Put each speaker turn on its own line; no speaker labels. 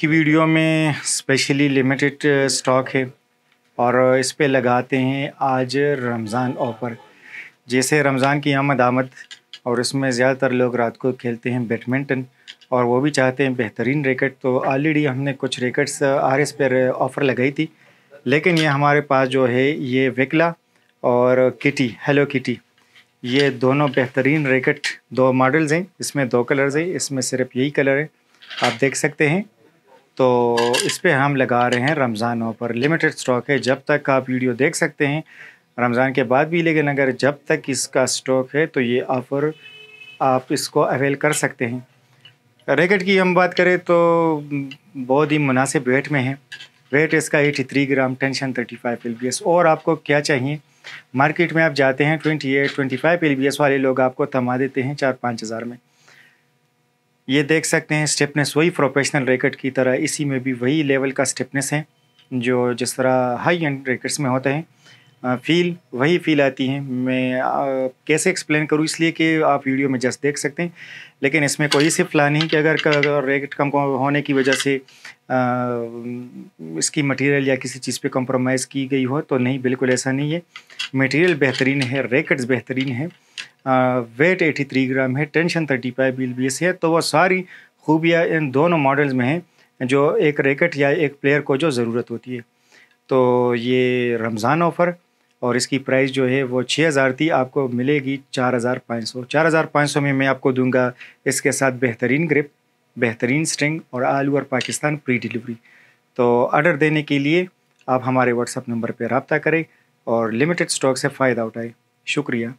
की वीडियो में specially limited stock है और uh, इस पे लगाते हैं आज रमज़ान ऑफर जैसे रमज़ान की आमद आमद और इसमें ज़्यादातर लोग रात को खेलते हैं बैडमिंटन और वो भी चाहते हैं बेहतरीन रैकेट तो ऑलरेडी हमने कुछ रैकेट्स आर एस पर ऑफ़र uh, लगाई थी लेकिन ये हमारे पास जो है ये विकला और किटी हेलो किटी ये दोनों बेहतरीन रैकेट दो मॉडल्स हैं इसमें दो कलर्स हैं इसमें सिर्फ यही कलर है आप देख सकते हैं तो इस पर हम लगा रहे हैं रमज़ानों पर लिमिटेड स्टॉक है जब तक आप वीडियो देख सकते हैं रमज़ान के बाद भी लेकिन अगर जब तक इसका स्टॉक है तो ये ऑफ़र आप इसको अवेल कर सकते हैं रैकेट की हम बात करें तो बहुत ही मुनासिब वेट में है वेट इसका 83 ग्राम टेंशन 35 एल और आपको क्या चाहिए मार्केट में आप जाते हैं 28 25 एल वाले लोग आपको थमा देते हैं चार पाँच हज़ार में ये देख सकते हैं स्टेपनेस वही प्रोफेशनल रैकेट की तरह इसी में भी वही लेवल का स्टिफनेस है जो जिस तरह हाई एंड रैकेट्स में होते हैं फील वही फील आती है मैं आ, कैसे एक्सप्लेन करूँ इसलिए कि आप वीडियो में जस्ट देख सकते हैं लेकिन इसमें कोई सिर्फ ला नहीं कि अगर, रेकेट रैकेट कम होने की वजह से आ, इसकी मटेरियल या किसी चीज़ पे कंप्रोमाइज़ की गई हो तो नहीं बिल्कुल ऐसा नहीं है मटेरियल बेहतरीन है रैकेट्स बेहतरीन है वेट 83 ग्राम है टेंशन 35 फाइव है तो वह सारी खूबियाँ इन दोनों मॉडल्स में हैं जो एक रैकेट या एक प्लेयर को जो ज़रूरत होती है तो ये रमज़ान ऑफ़र और इसकी प्राइस जो है वो छः हज़ार थी आपको मिलेगी चार हज़ार पाँच सौ चार हज़ार पाँच सौ में मैं आपको दूंगा इसके साथ बेहतरीन ग्रिप बेहतरीन स्ट्रिंग और all over Pakistan pre delivery तो आर्डर देने के लिए आप हमारे व्हाट्सएप नंबर पर रबता करें और लिमिटेड स्टॉक से फ़ायदा उठाएँ शुक्रिया